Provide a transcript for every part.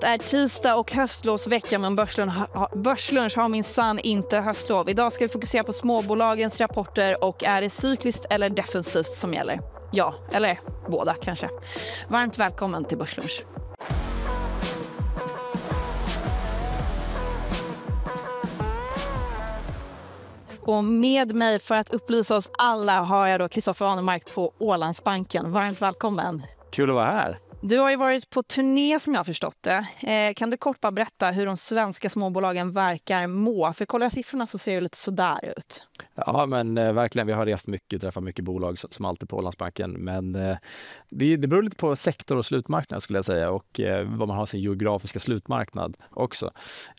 Det är tisdag och höstlovsvecka men Börslunch har minsann inte höstlov. Idag ska vi fokusera på småbolagens rapporter och är det cykliskt eller defensivt som gäller? Ja, eller båda kanske. Varmt välkommen till Börslunch. Och med mig för att upplysa oss alla har jag då Kristoffer Anemark på Ålandsbanken. Varmt välkommen. Kul att vara här. Du har ju varit på turné som jag har förstått det. Eh, kan du kort bara berätta hur de svenska småbolagen verkar må? För kollar jag siffrorna så ser det lite sådär ut. Ja, men eh, verkligen. Vi har rest mycket, träffat mycket bolag som alltid på Ålandsbanken. Men eh, det, det beror lite på sektor och slutmarknad skulle jag säga och eh, vad man har sin geografiska slutmarknad också.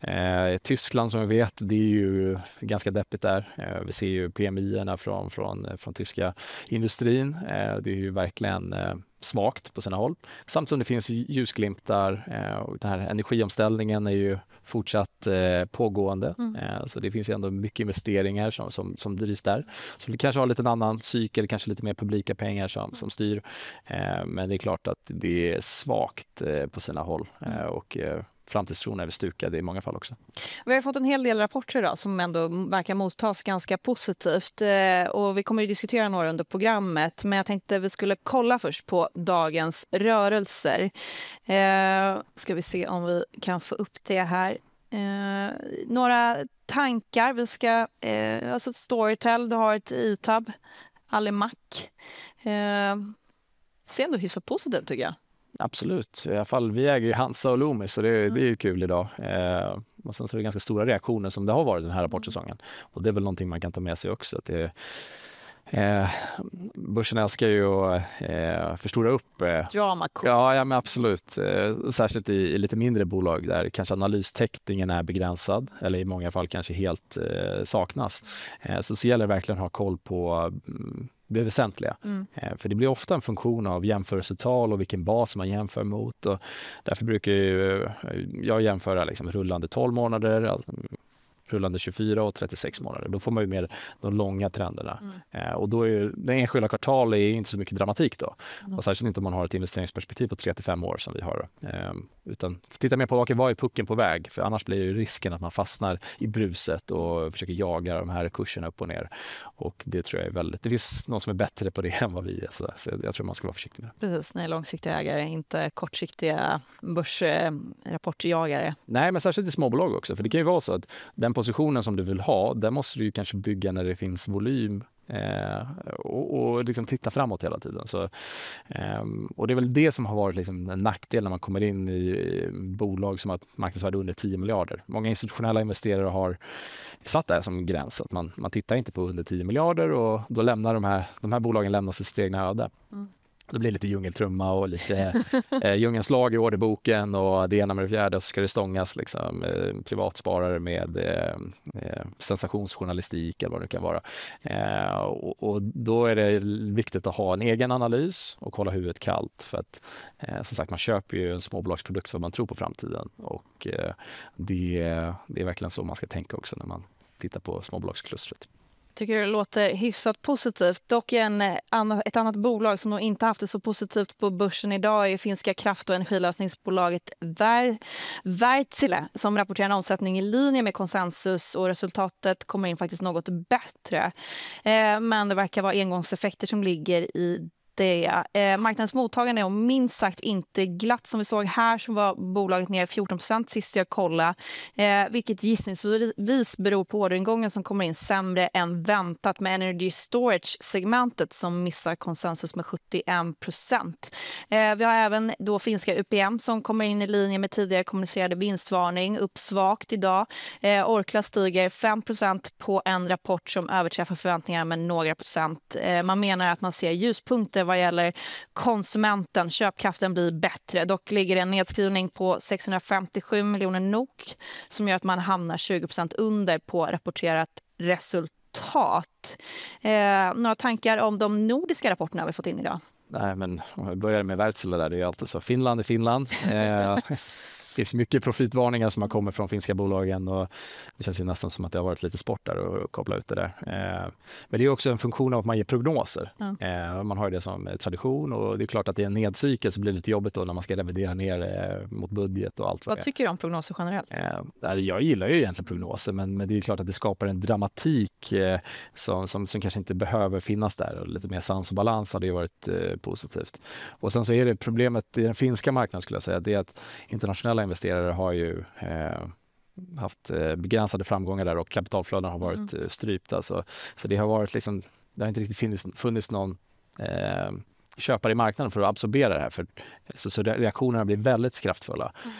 Eh, Tyskland som vi vet, det är ju ganska deppigt där. Eh, vi ser ju PMI-erna från, från, från tyska industrin. det är ju verkligen svagt på sina håll. Samtidigt som det finns ljusglimtar eh, och den här energiomställningen är ju fortsatt eh, pågående. Mm. Eh, så det finns ju ändå mycket investeringar som, som, som drivs där. Så vi kanske har lite en annan cykel, kanske lite mer publika pengar som, mm. som styr. Men det är klart att det är svagt på sina håll mm. och framtidstron är väl stukad i många fall också. Vi har fått en hel del rapporter idag som ändå verkar mottas ganska positivt eh, och vi kommer att diskutera några under programmet men jag tänkte vi skulle kolla först på dagens rörelser. Eh, ska vi se om vi kan få upp det här. Eh, några tankar. Vi ska, eh, alltså Storytel, du har ett Itab, Alimak. Eh, ser ändå hyfsat positivt tycker jag. Absolut, i alla fall vi äger ju Hansa och Loomis så det, mm. det är ju kul idag. Eh, och sen så är det ganska stora reaktioner som det har varit den här mm. rapportsäsongen. Och det är väl någonting man kan ta med sig också. Att det, Eh, börsen älskar ju att eh, förstora upp. Eh. Drama ja, ja, men absolut. Eh, särskilt i, i, lite mindre bolag där kanske analystäckningen är begränsad eller i många fall kanske helt eh, saknas. Eh, så, så gäller det verkligen att ha koll på mm, det väsentliga. Mm. Eh, för det blir ofta en funktion av jämförelsetal och vilken bas man jämför mot. Och därför brukar jag, eh, jag jämföra liksom rullande 12 månader, rullande 24 och 36 månader. Då får man ju mer de långa trenderna. Mm. Eh, och då är ju, enskilda kvartal är inte så mycket dramatik då. Mm. Och särskilt inte om man har ett investeringsperspektiv på 3 till 5 år som vi har. Eh, utan titta mer på okay, var är pucken på väg? För annars blir det risken att man fastnar i bruset och försöker jaga de här kurserna upp och ner. Och det tror jag är väldigt... Det finns någon som är bättre på det än vad vi är. Så, jag tror man ska vara försiktig med det. Precis, ni är långsiktiga ägare, inte kortsiktiga börsrapportjagare. Nej, men särskilt i småbolag också. För det kan ju vara så att den positionen som du vill ha, den måste du ju kanske bygga när det finns volym Eh, och, och liksom titta framåt hela tiden. Så, ehm, och det är väl det som har varit liksom en nackdel när man kommer in i bolag som har ett marknadsvärde under 10 miljarder. Många institutionella investerare har satt det här som gräns, att man, man tittar inte på under 10 miljarder och då lämnar de här, de här bolagen lämnas sitt egna öde. Mm det blir lite djungeltrumma och lite eh, eh djungelns lag i orderboken och det ena med det fjärde och så ska det stångas liksom, eh, privatsparare med eh, eh sensationsjournalistik eller vad det kan vara. Eh, och, och, då är det viktigt att ha en egen analys och hålla huvudet kallt för att eh, som sagt, man köper ju en småbolagsprodukt för att man tror på framtiden och det, det är verkligen så man ska tänka också när man tittar på småbolagsklustret tycker det låter hyfsat positivt. Dock en, eh, ett annat bolag som nog inte haft det så positivt på börsen idag är finska kraft och energilösningsbolaget Wärtsilä som rapporterar en omsättning i linje med konsensus och resultatet kommer in faktiskt något bättre. Eh, men det verkar vara engångseffekter som ligger i det eh, är Eh, marknadens mottagande är minst sagt inte glatt. Som vi såg här så var bolaget ner 14 sist jag kollade eh, vilket gissningsvis beror på orderingången som kommer in sämre än väntat med energy storage-segmentet som missar konsensus med 71 eh, Vi har även då finska UPM som kommer in i linje med tidigare kommunicerade vinstvarning, upp svagt idag. Eh, Orkla stiger 5 på en rapport som överträffar förväntningarna med några procent. Eh, man menar att man ser ljuspunkter vad gäller konsumenten. Köpkraften blir bättre. Dock ligger det en nedskrivning på 657 miljoner NOK som gör att man hamnar 20 under på rapporterat resultat. Eh, några tankar om de nordiska rapporterna vi fått in idag? Nej, men om vi börjar med Wärtsilä där, det är ju alltid så. Finland är Finland. Eh, det finns mycket profitvarningar som har kommit från finska bolagen och det känns ju nästan som att det har varit lite sport där att koppla ut det där. Eh, men det är också en funktion av att man ger prognoser. Mm. Man har det som eh, tradition och det är klart att i en nedcykel så blir det lite jobbigt då när man ska revidera ner mot budget och allt vad, vad tycker du om prognoser generellt? Jag gillar ju egentligen prognoser men det är klart att det skapar en dramatik som, som, som kanske inte behöver finnas där och lite mer sans och balans hade ju varit positivt. Och sen så är det problemet i den finska marknaden skulle jag säga, det är att internationella institutionella investerare har ju eh, haft eh, begränsade framgångar där och kapitalflöden har mm. varit mm. Eh, strypta. Så, alltså. så det har varit liksom, det har inte riktigt funnits, funnits någon eh, köpare i marknaden för att absorbera det här. För, så, så reaktionerna blir väldigt kraftfulla. Mm.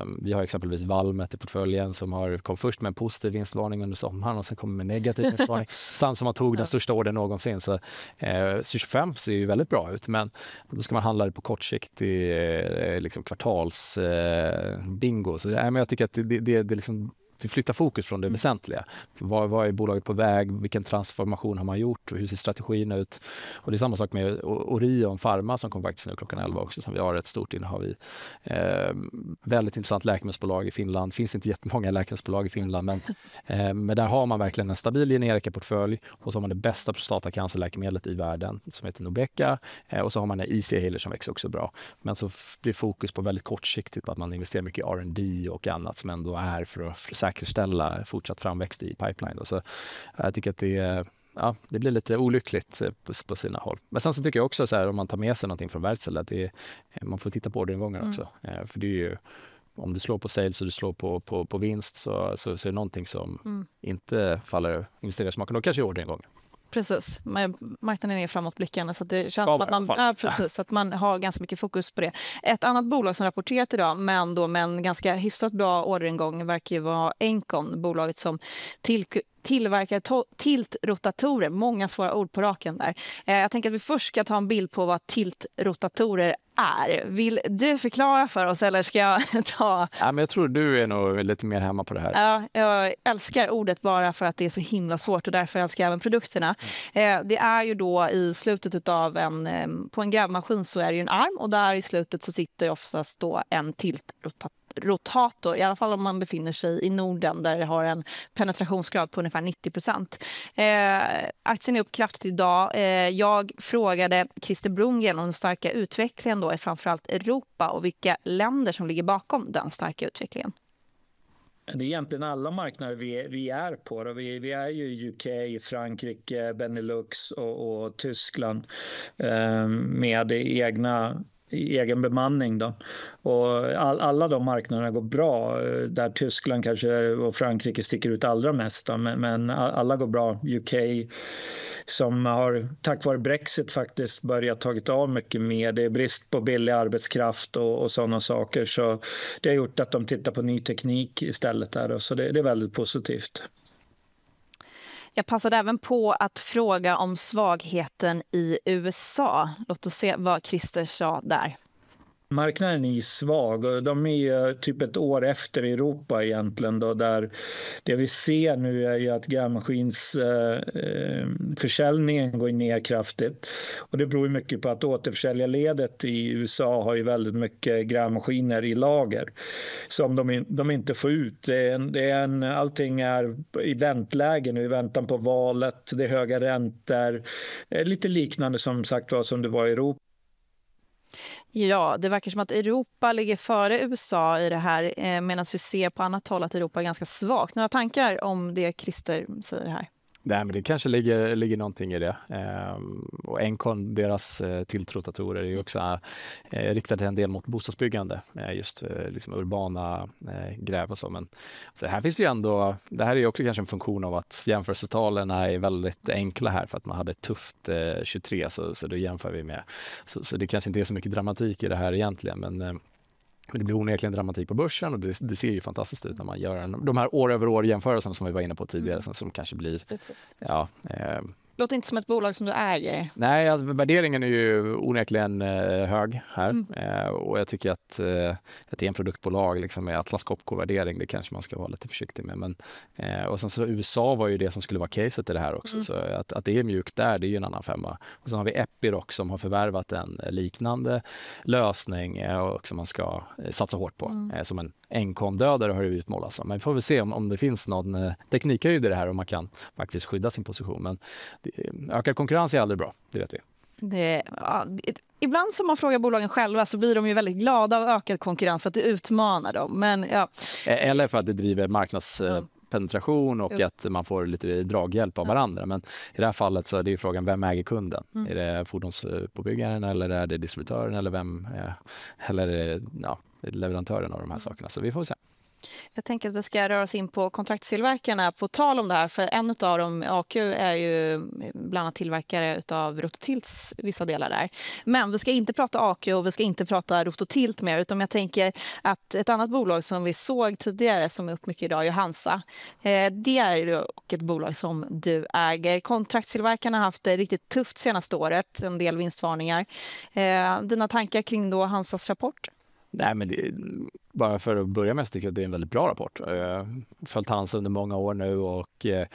Ehm, vi har exempelvis Valmet i portföljen som har, kom först med en positiv vinstvarning under sommaren och sen kommer med negativ vinstvarning. Samsung tog den största ordern någonsin. Så, eh, 25 ser ju väldigt bra ut men då ska man handla det på kortsiktig eh, liksom kvartalsbingo. Eh, jag tycker att det, det, det, det liksom vi flyttar fokus från det mm. väsentliga. Var, var är bolaget på väg? Vilken transformation har man gjort? Hur ser strategin ut? Och det är samma sak med Orion Pharma som kom faktiskt nu klockan 11 mm. också, som vi har ett stort innehav i. Eh, väldigt intressant läkemedelsbolag i Finland. Det finns inte jättemånga läkemedelsbolag i Finland, men, eh, men där har man verkligen en stabil generikaportfölj och så har man det bästa prostatacancerläkemedlet i världen som heter Nobecca eh, och så har man en IC e Hailer som växer också bra. Men så blir fokus på väldigt kortsiktigt på att man investerar mycket i R&D och annat som ändå är för att, för säkerställa fortsatt framväxt i pipeline. Så eh, jag tycker att det, ja, det blir lite olyckligt eh, på, på sina håll. Men sen så tycker jag också så här, om man tar med sig någonting från Wärtsilä, att det, eh, man får titta på orderingången mm. också. Mm. För det är ju, om du slår på sales och du slår på, på, på vinst så, så, så är det någonting som mm. inte faller investerarsmaken. smaken. Då kanske orderingången. Precis, marknaden är framåtblickande så det känns som att man, ja, precis, att man har ganska mycket fokus på det. Ett annat bolag som rapporterat idag, men då med en ganska hyfsat bra orderingång, verkar ju vara Encon, bolaget som till, tillverkar tiltrotatorer. Många svåra ord på raken där. Eh, jag tänker att vi först ska ta en bild på vad tiltrotatorer är. Vill du förklara för oss eller ska jag ta? Ja, men jag tror du är nog lite mer hemma på det här. Ja, jag älskar ordet bara för att det är så himla svårt och därför älskar jag även produkterna. Mm. Eh, det är ju då i slutet av en, eh, på en grävmaskin så är det ju en arm och där i slutet så sitter oftast då en tiltrotator rotator, i alla fall om man befinner sig i Norden där det har en penetrationsgrad på ungefär 90 Eh, aktien är upp kraftigt idag. Eh, jag frågade Christer Blomgren om den starka utvecklingen då i framförallt Europa och vilka länder som ligger bakom den starka utvecklingen. Det är egentligen alla marknader vi, vi är på. Vi, vi är ju UK, Frankrike, Benelux och, och Tyskland eh, med egna egen bemanning. Då. Och all, alla de marknaderna går bra, eh, där Tyskland kanske och Frankrike sticker ut allra mest. Då. Men, men alla går bra. UK som har tack vare Brexit faktiskt börjat tagit av mycket mer. Det är brist på billig arbetskraft och, och sådana saker. Så det har gjort att de tittar på ny teknik istället. Där, så det, det är väldigt positivt. Jag passade även på att fråga om svagheten i USA. Låt oss se vad Christer sa där marknaden är svag de är typ ett år efter Europa egentligen. Då, där det vi ser nu är ju att grävmaskinsförsäljningen eh, eh går ner kraftigt. Och det beror mycket på att återförsäljarledet i USA har ju väldigt mycket grävmaskiner i lager som de, de inte får ut. Det är en, det är en, allting är i väntläge nu i väntan på valet. Det är höga räntor. Eh, lite liknande som sagt var som det var i Europa. Ja, det verkar som att Europa ligger före USA i det här eh, medan vi ser på annat håll att Europa är ganska svagt. Några tankar om det Christer säger här? Nej, men det kanske ligger, ligger någonting i det. Eh, och Encon, deras eh, tilltrotatorer, är också eh, riktade en del mot bostadsbyggande, eh, just eh, liksom urbana eh, gräv och så. Men så här finns det ju ändå, det här är ju också kanske en funktion av att jämförelsetalen är väldigt enkla här för att man hade ett tufft 23, eh, så, så då jämför vi med. Så, så det kanske inte är så mycket dramatik i det här egentligen, men det blir onekligen dramatik på börsen och det, det, ser ju fantastiskt ut när man gör en, de här år över år jämförelserna som vi var inne på tidigare mm. som, som kanske blir ja, eh, Låter inte som ett bolag som du äger. Nej, alltså, värderingen är ju onekligen eh, hög här mm. eh, och jag tycker att eh, ett enproduktbolag liksom med Atlas Copco-värdering, det kanske man ska vara lite försiktig med. Men, eh, och sen så USA var ju det som skulle vara caset i det här också, mm. så att, att det är mjukt där, det är ju en annan femma. Och sen har vi Epiroc som har förvärvat en eh, liknande lösning eh, och som man ska satsa hårt på mm. som en enkom-dödare har det utmålats som. Men vi får väl se om, om det finns någon eh, i det här och man kan faktiskt skydda sin position. Men eh, ökad konkurrens är aldrig bra, det vet vi. Det, ja, ibland som man frågar bolagen själva så blir de ju väldigt glada av ökad konkurrens för att det utmanar dem. Men, ja. Eller för att det driver marknads... Mm penetration och jo. att man får lite draghjälp av varandra. Men i det här fallet så är det frågan, vem äger kunden? Mm. Är det fordonspåbyggaren eller är det distributören eller vem? Är, eller är det, ja, leverantören av de här mm. sakerna? Så vi får se. Jag tänker att vi ska röra oss in på kontraktstillverkarna på tal om det här. För en av dem, AQ, är ju bland annat tillverkare av Rototilts vissa delar där. Men vi ska inte prata AQ och vi ska inte prata Rototilt mer. Utan jag tänker att ett annat bolag som vi såg tidigare som är upp mycket idag, Johansa. Eh, det är ju ett bolag som du äger. Kontraktstillverkarna har haft det riktigt tufft senaste året. En del vinstvarningar. Eh, dina tankar kring då Hansas rapport? Nej, men det, bara för att börja med så tycker jag att det är en väldigt bra rapport. Jag eh, har följt Hans under många år nu och eh,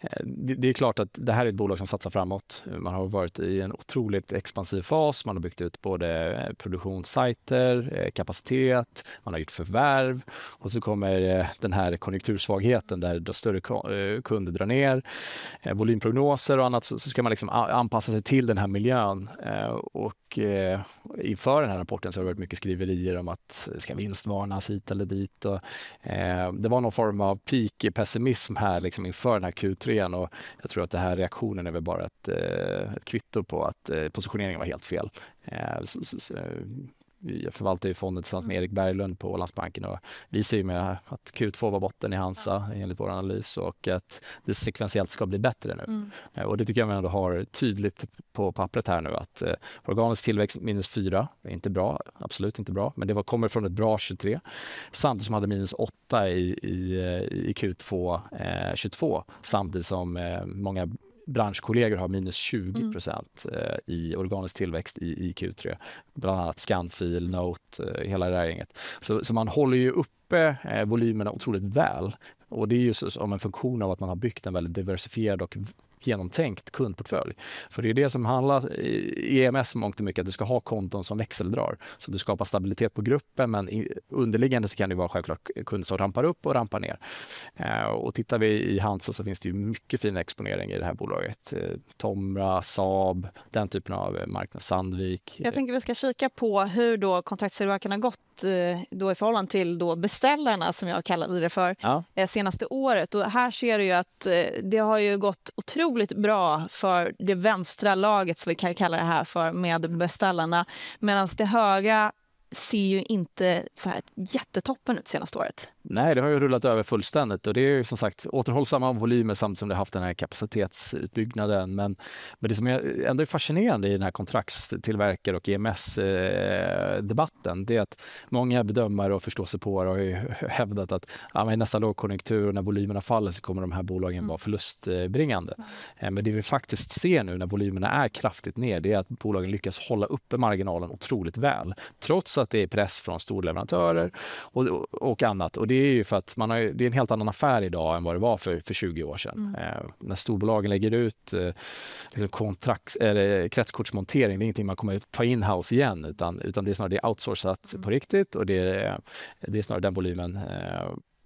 eh, det, är klart att det här är ett bolag som satsar framåt. Man har varit i en otroligt expansiv fas. Man har byggt ut både produktionssajter, kapacitet, man har gjort förvärv och så kommer den här konjunktursvagheten där större kunder drar ner volymprognoser och annat så, så ska man liksom anpassa sig till den här miljön och inför den här rapporten så har det varit mycket skriverier skriver om att det ska vinstvarnas hit eller dit. Och, eh, det var någon form av peak pessimism här liksom inför den här Q3 och jag tror att den här reaktionen är väl bara ett, eh, ett kvitto på att eh, positioneringen var helt fel. Eh, så, så, så, eh, jag förvaltar ju fonden tillsammans med mm. Erik Berglund på Ålandsbanken och vi ser ju med att Q2 var botten i Hansa enligt vår analys och att det sekventiellt ska bli bättre nu. Mm. Eh, och det tycker jag man ändå har tydligt på pappret här nu att eh, organisk tillväxt minus 4 är inte bra, absolut inte bra, men det var, kommer från ett bra 23 samtidigt som hade minus 8 i, i, eh, i Q2 eh, 22 samtidigt som eh, många branschkollegor har minus 20 mm. procent mm. i organisk tillväxt i, i Q3. Bland annat Scanfil, Note, eh, hela det där gänget. Så, så man håller ju uppe eh, volymerna otroligt väl. Och det är ju en funktion av att man har byggt en väldigt diversifierad och genomtänkt kundportfölj. För det är det som handlar eh, e i EMS mångt och mycket, att du ska ha konton som växeldrar. Så du skapar stabilitet på gruppen, men underliggande så kan det vara självklart kunder som rampar upp och rampar ner. Eh, och tittar vi i Hansa så finns det ju mycket fin exponering i det här bolaget. Eh, Tomra, Saab, den typen av marknad, Sandvik. Jag tänker vi ska kika på hur då kontraktstillverkarna gått då i förhållande till då beställarna, som jag kallade det för, ja. senaste året. Och här ser du ju att det har ju gått otroligt otroligt bra för det vänstra laget, som vi kan kalla det här för, med beställarna. Medan det höga ser ju inte så här jättetoppen ut senaste året. Nej, det har ju rullat över fullständigt och det är ju som sagt återhållsamma volymer samtidigt som det haft den här kapacitetsutbyggnaden. Men, men det som är ändå är fascinerande i den här kontraktstillverkare och EMS-debatten, det är att många bedömare och förståsigpåare har ju hävdat att ja, i nästa lågkonjunktur och när volymerna faller så kommer de här bolagen mm. vara förlustbringande. Eh, men det vi faktiskt ser nu när volymerna är kraftigt ner, det är att bolagen lyckas hålla uppe marginalen otroligt väl, trots att det är press från storleverantörer och, och annat. Och det är ju för att man har, det är en helt annan affär idag än vad det var för, för 20 år sedan. Mm. Eh, när storbolagen lägger ut eh, liksom kontrakt, eller kretskortsmontering, det är ingenting man kommer ta in-house igen, utan, utan det är snarare det är outsourcat mm. på riktigt och det är, eh, det är snarare den volymen eh,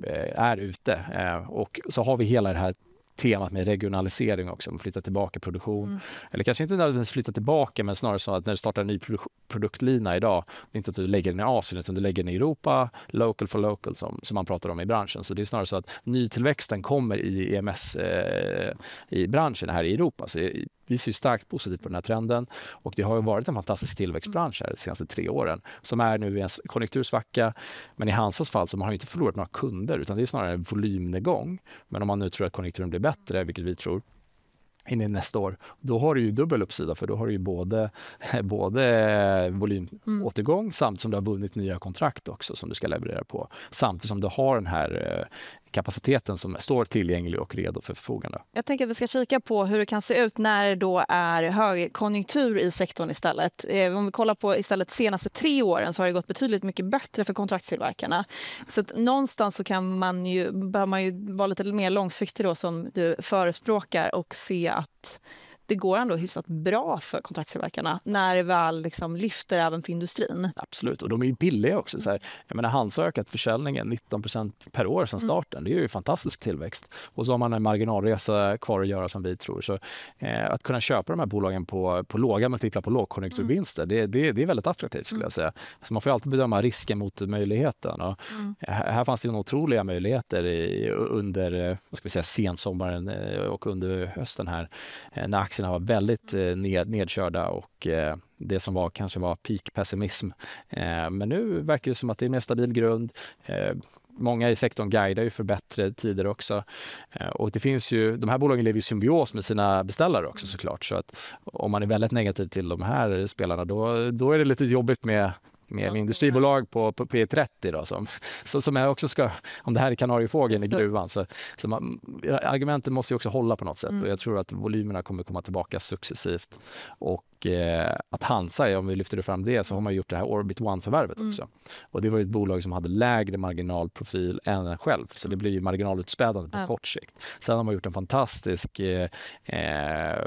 eh är ute. Eh, och så har vi hela det här temat med regionalisering också, man flyttar tillbaka produktion. Mm. Eller kanske inte nödvändigtvis flytta tillbaka, men snarare så att när du startar en ny produ produktlina idag, det är inte att du lägger den i Asien, utan du lägger den i Europa, local for local, som, som man pratar om i branschen. Så det är snarare så att nytillväxten kommer i EMS, eh, i branschen här i Europa. Så vi ser starkt positivt på den här trenden och det har varit en fantastisk tillväxtbransch här de senaste tre åren, som är nu i en konjunktursvacka. Men i Hansas fall så har man inte förlorat några kunder, utan det är snarare en volymnedgång. Men om man nu tror att konjunkturen blir bättre, vilket vi tror, in i nästa år, då har du ju dubbel uppsida för då har du ju både, både volymåtergång mm. samt som du har vunnit nya kontrakt också som du ska leverera på. Samtidigt som du har den här eh, kapaciteten som står tillgänglig och redo för förfogande. Jag tänker att vi ska kika på hur det kan se ut när det då är högkonjunktur i sektorn istället. Eh, om vi kollar på istället senaste tre åren så har det gått betydligt mycket bättre för kontraktstillverkarna. Så att någonstans så kan man ju, behöver man ju vara lite mer långsiktig då som du förespråkar och se att det går ändå hyfsat bra för kontraktstillverkarna när det väl liksom lyfter även för industrin. Absolut, och de är ju billiga också. Så här. Jag menar, Hansa har ökat försäljningen 19 per år sedan mm. starten. Mm. Det är ju fantastisk tillväxt. Och så har man en marginalresa kvar att göra som vi tror. Så, eh, att kunna köpa de här bolagen på, på låga multiplar på lågkonjunkturvinster, mm. det, det, det, är väldigt attraktivt skulle mm. jag säga. Så man får alltid bedöma risken mot möjligheten. Och mm. Här fanns det ju otroliga möjligheter i, under eh, vad ska vi säga, sensommaren eh, och under hösten här eh, när aktierna var väldigt mm. eh, ned, nedkörda och eh, det som var, kanske var peak pessimism. Eh, men nu verkar det som att det är en mer stabil grund. Många i sektorn guidar ju för bättre tider också. Och det finns ju, de här bolagen lever i symbios med sina beställare också mm. såklart. Så att om man är väldigt negativ till de här spelarna då, då är det lite jobbigt med med ett industribolag på, P30 då, som, som jag också ska, om det här är kanariefågeln i gruvan. Så, så man, argumenten måste ju också hålla på något sätt mm. och jag tror att volymerna kommer komma tillbaka successivt. Och eh, att Hansa, om vi lyfter fram det, så har man gjort det här Orbit One-förvärvet mm. också. Och det var ett bolag som hade lägre marginalprofil än en själv, så det mm. blir ju marginalutspädande på mm. kort sikt. Sen har man gjort en fantastisk eh, eh,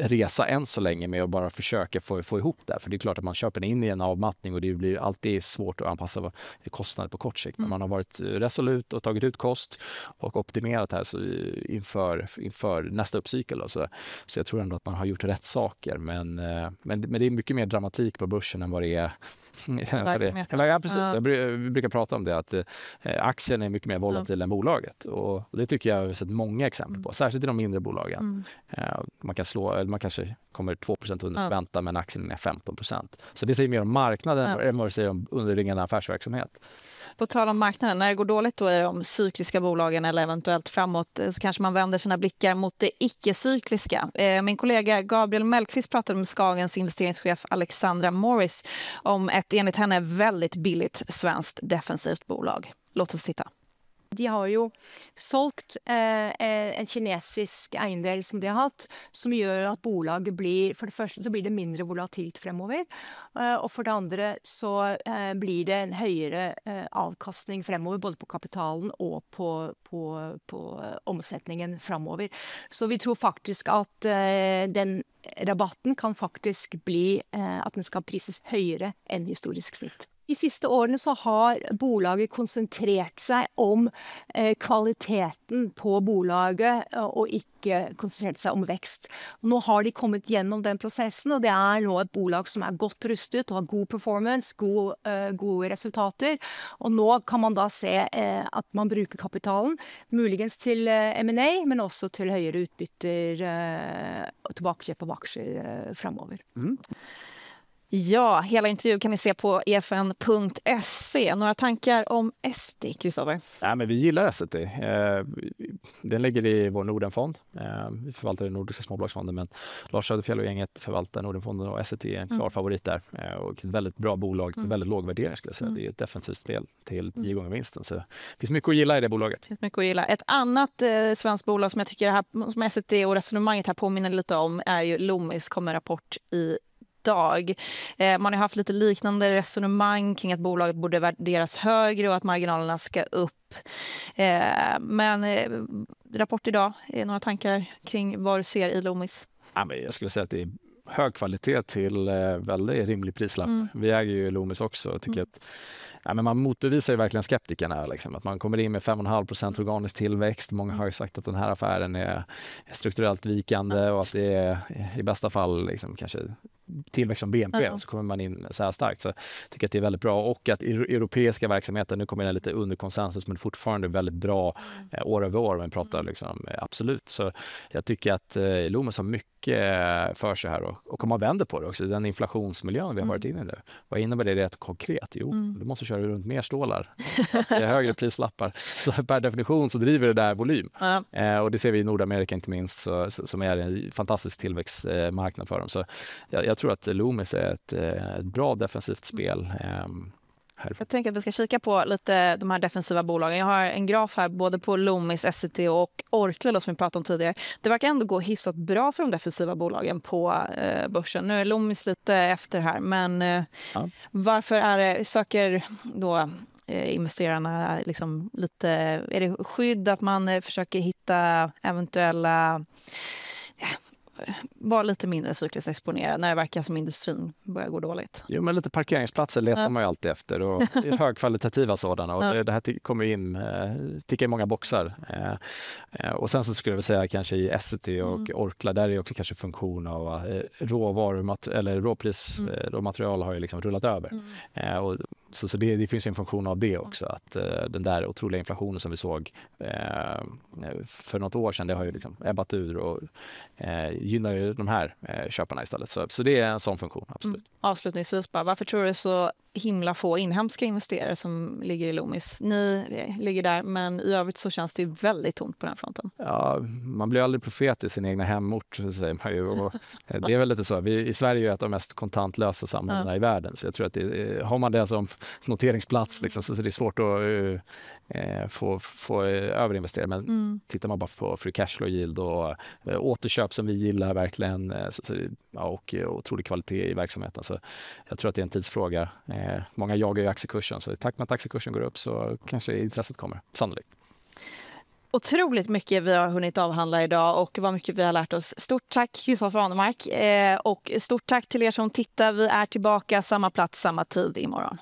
resa än så länge med att bara försöka få, få ihop det, för det är klart att man köper in i en avmattning och det blir alltid svårt att anpassa kostnader på kort sikt. Mm. Men man har varit resolut och tagit ut kost och optimerat här så inför, inför nästa uppcykel. så, så jag tror ändå att man har gjort rätt saker. Men, eh, men, men det är mycket mer dramatik på börsen än vad det är verksamheten. Ja, precis. Ja. Jag brukar prata om det, att eh, aktien är mycket mer volatil ja. än bolaget. Och det tycker jag har sett många exempel mm. på, särskilt i de mindre bolagen. Mm. Eh, man kan slå, eller man kanske kommer 2 under förväntan, ja. men aktien är 15 Så det säger mer om marknaden ja. än vad det säger om underliggande affärsverksamhet. På tal om marknaden, när det går dåligt då i de cykliska bolagen eller eventuellt framåt eh, så kanske man vänder sina blickar mot det icke-cykliska. Eh, min kollega Gabriel Mellqvist pratade med Skagens investeringschef Alexandra Morris om ett enligt henne väldigt billigt svenskt defensivt bolag. Låt oss titta. De har ju sålt eh, eh, en kinesisk eiendel som de har haft, som gör att bolaget blir, för det första så blir det mindre volatilt framöver eh, och för det andra så eh, blir det en högre eh, avkastning framöver både på kapitalen och på, på, på omsättningen framöver. Så vi tror faktiskt att eh, den rabatten kan faktiskt bli att den ska prisas högre än historiskt snitt de senaste åren så har bolaget koncentrerat sig om eh, kvaliteten på bolaget, och eh, inte konsentrert seg om vekst. Nå har de kommit igenom den processen. og det är nå et bolag som är godt rustat och har god performance, gode, eh, gode resultater. Og nå kan man da se att man bruker kapitalen, muligens til M&A, men også til høyere utbytter og tilbakekjøp av aksjer framöver. Mm. Ja, hela intervjun kan ni se på efn.se. E. Några tankar om Esti, Kristoffer? vi gillar Esti. Eh, den ligger i vår Nordenfond. Eh, vi förvaltar den nordiska småbolagsfonden, men Lars Söderfjell och gänget förvaltar Nordenfonden och Esti är en klar mm. favorit där. Eh, och ett väldigt bra bolag, mm. väldigt låg värdering skulle jag säga. Mm. Det är mm. ett defensivt spel till mm. tio gånger vinsten. Så det finns mycket att gilla i det bolaget. finns mycket att gilla. Ett annat eh, svenskt bolag som jag tycker det här, som Esti och resonemanget här påminner lite om är ju Loomis, kommer rapport i dag. Eh, man har haft lite liknande resonemang kring att bolaget borde värderas högre och att marginalerna ska upp. Eh, men eh, rapport idag, några tankar kring vad du ser i Loomis? Jag skulle säga att det är hög kvalitet till väldigt rimlig prislapp. Mm. Vi äger ju Loomis också tycker mm. att ja, men man motbevisar ju verkligen skeptikerna. Liksom. Att man kommer in med 5,5 procent mm. organisk tillväxt. Många har ju sagt att den här affären är strukturellt vikande och att det är i bästa fall liksom, kanske tillväxt som BNP mm. så kommer man in så här starkt. Så jag tycker att det är väldigt bra och att europeiska verksamheter nu kommer den lite under konsensus men fortfarande väldigt bra mm. eh, år över år om vi pratar mm. liksom, absolut. Så jag tycker att eh, Loomis har mycket för sig här och, och om man vänder på det också, den inflationsmiljön vi har varit inne i nu. Vad innebär det rätt konkret? Jo, mm. du måste kör du runt mer stålar. Det är högre prislappar. Så per definition så driver det där volym. Ja. Eh, och det ser vi i Nordamerika inte minst, så, som är en fantastisk tillväxtmarknad för dem. Så jag, jag tror att Loomis är ett, eh, ett bra defensivt spel. Mm. Ehm, Härifrån. Jag tänker att vi ska kika på lite de här defensiva bolagen. Jag har en graf här både på Loomis, SCT och Orkla då, som vi pratade om tidigare. Det verkar ändå gå hyfsat bra för de defensiva bolagen på eh, börsen. Nu är Loomis lite efter här, men eh, ja. varför är det, söker då eh, investerarna liksom lite... Är det skydd att man eh, försöker hitta eventuella var lite mindre cykliskt exponerad när det verkar som industrin börjar gå dåligt. Jo, men lite parkeringsplatser letar ja. man ju alltid efter och högkvalitativa sådana. Och ja. Det här kommer in, eh, tickar i många boxar. Eh, eh, och sen så skulle jag säga kanske i Essity och mm. Orkla, där är det också kanske funktion av råvaror, eller råpris, mm. råmaterial har ju liksom rullat över. Mm. Och så, så det, det, finns en funktion av det mm. också, att eh, den där otroliga inflationen som vi såg eh, för något år sedan, det har ju liksom ebbat ur och eh, gynnar ju de här eh, köparna istället. Så, så det är en sån funktion, mm. absolut. Mm. Avslutningsvis bara, varför tror du så himla få inhemska investerare som ligger i Loomis? Ni eh, ligger där, men i övrigt så känns det väldigt tomt på den fronten. Ja, man blir aldrig profet i sin egna hemort, säger man ju. Och eh, det är väl lite så. Vi, I Sverige är ett av de mest kontantlösa samhällena ja. i världen, så jag tror att det, har man det som noteringsplats. Liksom, så, så, det är svårt att uh, få, få eh, överinvestera. Men mm. tittar man bara på free cashflow yield och återköp som vi gillar verkligen så, så, ja, och otrolig kvalitet i verksamheten. Så jag tror att det är en tidsfråga. många jagar ju aktiekursen, så i takt med att aktiekursen går upp så kanske intresset kommer, sannolikt otroligt mycket vi har hunnit avhandla idag och vad mycket vi har lärt oss. Stort tack Kristoffer Anemark och stort tack till er som tittar. Vi är tillbaka samma plats, samma tid imorgon.